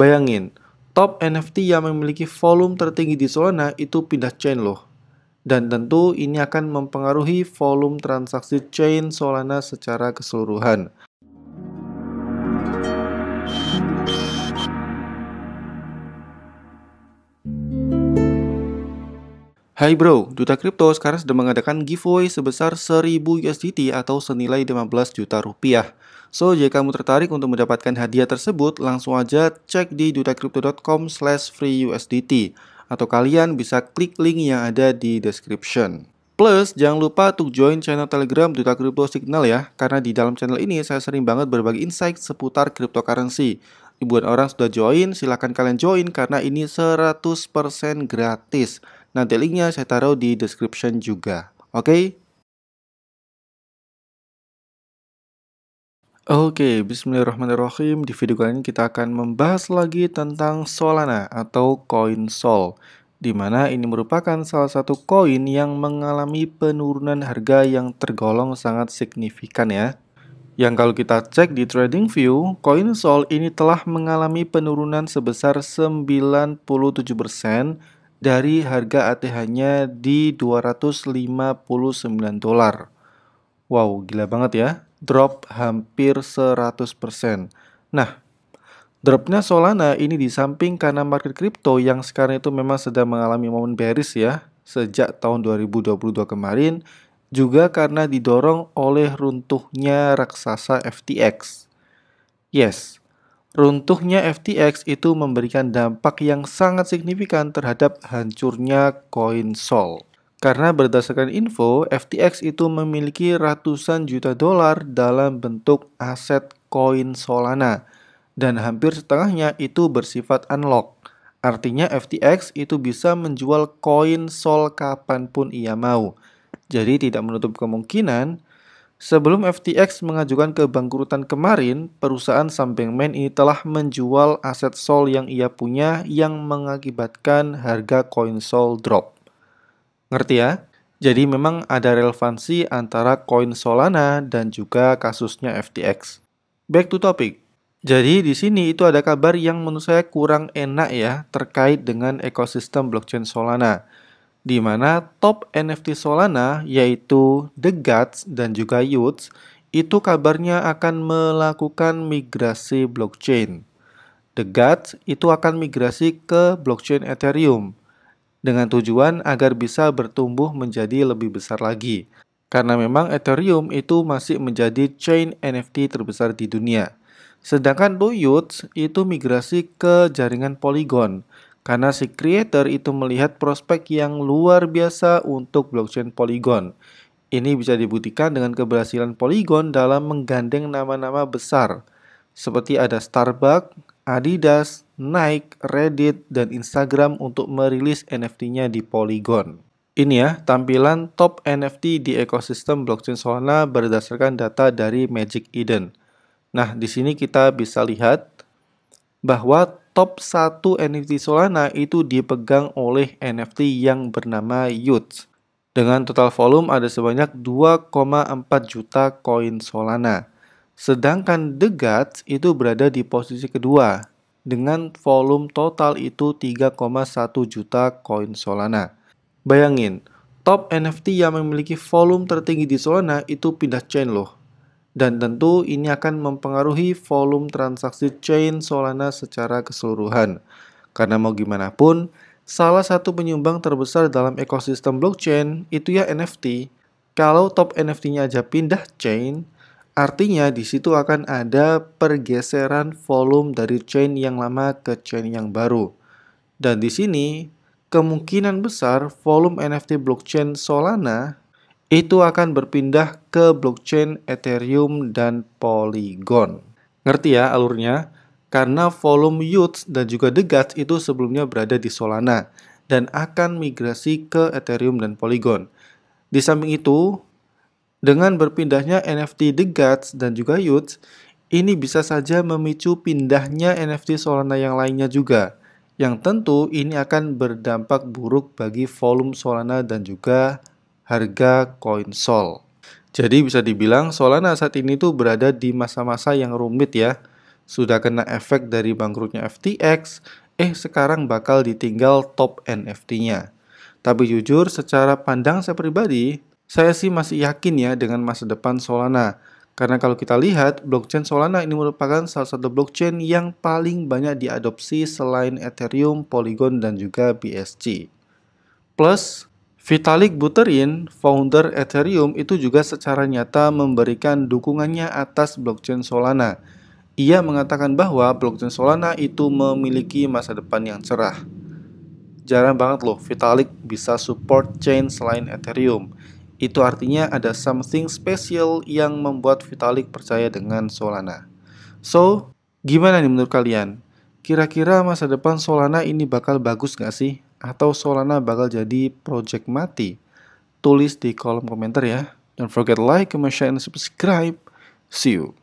Bayangin, top NFT yang memiliki volume tertinggi di Solana itu pindah chain loh. Dan tentu ini akan mempengaruhi volume transaksi chain Solana secara keseluruhan. Hai bro, Duta Kripto sekarang sedang mengadakan giveaway sebesar 1000 USDT atau senilai 15 juta rupiah. So, jika kamu tertarik untuk mendapatkan hadiah tersebut, langsung aja cek di dutacrypto.com slash free USDT atau kalian bisa klik link yang ada di description. Plus, jangan lupa untuk join channel Telegram Duta crypto Signal ya, karena di dalam channel ini saya sering banget berbagi insight seputar cryptocurrency. Ribuan orang sudah join, silahkan kalian join karena ini 100% gratis. Nanti linknya saya taruh di description juga. Oke? Okay? Oke, okay, bismillahirrahmanirrahim. Di video kali ini kita akan membahas lagi tentang Solana atau koin Sol di mana ini merupakan salah satu koin yang mengalami penurunan harga yang tergolong sangat signifikan ya. Yang kalau kita cek di Trading View, koin Sol ini telah mengalami penurunan sebesar 97% dari harga ATH-nya di 259 dolar. Wow, gila banget ya. Drop hampir 100%. Nah, dropnya Solana ini di samping karena market crypto yang sekarang itu memang sedang mengalami momen bearish ya, sejak tahun 2022 kemarin, juga karena didorong oleh runtuhnya raksasa FTX. Yes, Runtuhnya FTX itu memberikan dampak yang sangat signifikan terhadap hancurnya koin Sol. Karena berdasarkan info, FTX itu memiliki ratusan juta dolar dalam bentuk aset koin Solana dan hampir setengahnya itu bersifat unlock. Artinya FTX itu bisa menjual koin Sol kapanpun ia mau. Jadi tidak menutup kemungkinan Sebelum FTX mengajukan kebangkrutan kemarin, perusahaan samping ini telah menjual aset Sol yang ia punya yang mengakibatkan harga koin Sol drop. Ngerti ya? Jadi memang ada relevansi antara koin Solana dan juga kasusnya FTX. Back to topic. Jadi di sini itu ada kabar yang menurut saya kurang enak ya terkait dengan ekosistem blockchain Solana di mana top NFT Solana yaitu The Gods dan juga Youths itu kabarnya akan melakukan migrasi blockchain. The Gods itu akan migrasi ke blockchain Ethereum dengan tujuan agar bisa bertumbuh menjadi lebih besar lagi. Karena memang Ethereum itu masih menjadi chain NFT terbesar di dunia. Sedangkan Doyuts itu migrasi ke jaringan Polygon karena si creator itu melihat prospek yang luar biasa untuk blockchain Polygon. Ini bisa dibuktikan dengan keberhasilan Polygon dalam menggandeng nama-nama besar seperti ada Starbucks, Adidas, Nike, Reddit, dan Instagram untuk merilis NFT-nya di Polygon. Ini ya, tampilan top NFT di ekosistem blockchain Solana berdasarkan data dari Magic Eden. Nah, di sini kita bisa lihat bahwa top 1 NFT Solana itu dipegang oleh NFT yang bernama Yutz. Dengan total volume ada sebanyak 2,4 juta koin Solana. Sedangkan The Guts itu berada di posisi kedua dengan volume total itu 3,1 juta koin Solana. Bayangin, top NFT yang memiliki volume tertinggi di Solana itu pindah chain loh dan tentu ini akan mempengaruhi volume transaksi chain Solana secara keseluruhan. Karena mau gimana pun, salah satu penyumbang terbesar dalam ekosistem blockchain itu ya NFT. Kalau top NFT-nya aja pindah chain, artinya di situ akan ada pergeseran volume dari chain yang lama ke chain yang baru. Dan di sini, kemungkinan besar volume NFT blockchain Solana itu akan berpindah ke blockchain Ethereum dan Polygon. Ngerti ya alurnya? Karena volume Youth dan juga The itu sebelumnya berada di Solana dan akan migrasi ke Ethereum dan Polygon. Di samping itu, dengan berpindahnya NFT The dan juga Youth, ini bisa saja memicu pindahnya NFT Solana yang lainnya juga yang tentu ini akan berdampak buruk bagi volume Solana dan juga harga koin Sol. Jadi bisa dibilang Solana saat ini tuh berada di masa-masa yang rumit ya. Sudah kena efek dari bangkrutnya FTX, eh sekarang bakal ditinggal top NFT-nya. Tapi jujur secara pandang saya pribadi, saya sih masih yakin ya dengan masa depan Solana. Karena kalau kita lihat, blockchain Solana ini merupakan salah satu blockchain yang paling banyak diadopsi selain Ethereum, Polygon, dan juga BSC. Plus, Vitalik Buterin, founder Ethereum, itu juga secara nyata memberikan dukungannya atas blockchain Solana. Ia mengatakan bahwa blockchain Solana itu memiliki masa depan yang cerah. Jarang banget loh Vitalik bisa support chain selain Ethereum. Itu artinya ada something special yang membuat Vitalik percaya dengan Solana. So, gimana nih menurut kalian? Kira-kira masa depan Solana ini bakal bagus gak sih? atau Solana bakal jadi project mati? Tulis di kolom komentar ya. Don't forget like, comment, share, and subscribe. See you.